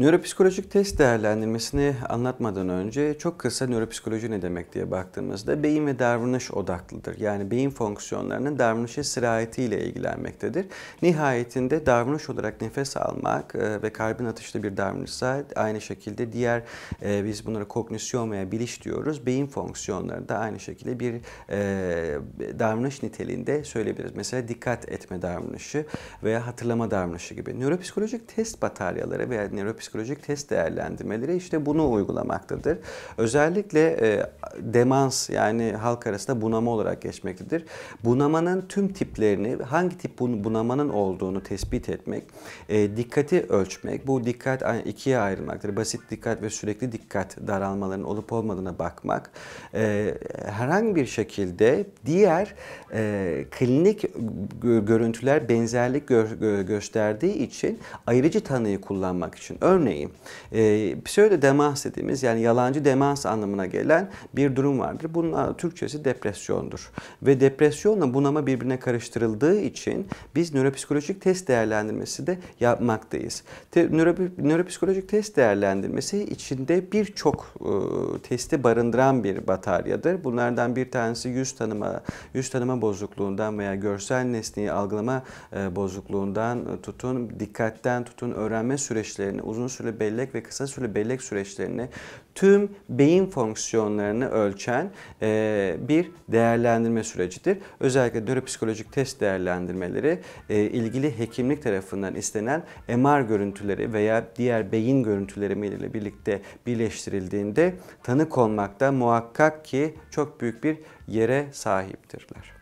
Nöropsikolojik test değerlendirmesini anlatmadan önce çok kısa nöropsikoloji ne demek diye baktığımızda beyin ve davranış odaklıdır. Yani beyin fonksiyonlarının davranışa sirayetiyle ilgilenmektedir. Nihayetinde davranış olarak nefes almak e, ve kalbin atışlı bir davranışsa aynı şekilde diğer e, biz bunlara kognisyon veya biliş diyoruz. Beyin fonksiyonları da aynı şekilde bir e, davranış niteliğinde söyleyebiliriz. Mesela dikkat etme davranışı veya hatırlama davranışı gibi. Nöropsikolojik test bataryaları veya nöropsikolojik psikolojik test değerlendirmeleri işte bunu uygulamaktadır. Özellikle e, demans yani halk arasında bunama olarak geçmektedir. Bunamanın tüm tiplerini, hangi tip bunamanın olduğunu tespit etmek, e, dikkati ölçmek, bu dikkat ikiye ayrılmaktadır. Basit dikkat ve sürekli dikkat daralmalarının olup olmadığına bakmak, e, herhangi bir şekilde diğer e, klinik görüntüler benzerlik gö gösterdiği için ayrıcı tanıyı kullanmak için. Örneğin Örneğin e, pseudo demans dediğimiz yani yalancı demans anlamına gelen bir durum vardır. Bunun Türkçesi depresyondur. Ve depresyonla bunama birbirine karıştırıldığı için biz nöropsikolojik test değerlendirmesi de yapmaktayız. Te, nöro, nöropsikolojik test değerlendirmesi içinde birçok e, testi barındıran bir bataryadır. Bunlardan bir tanesi yüz tanıma, yüz tanıma bozukluğundan veya görsel nesneyi algılama e, bozukluğundan tutun, dikkatten tutun, öğrenme süreçlerini uzun süre bellek ve kısa süre bellek süreçlerini tüm beyin fonksiyonlarını ölçen e, bir değerlendirme sürecidir. Özellikle nöropsikolojik test değerlendirmeleri e, ilgili hekimlik tarafından istenen MR görüntüleri veya diğer beyin görüntüleri ile birlikte birleştirildiğinde tanık olmakta muhakkak ki çok büyük bir yere sahiptirler.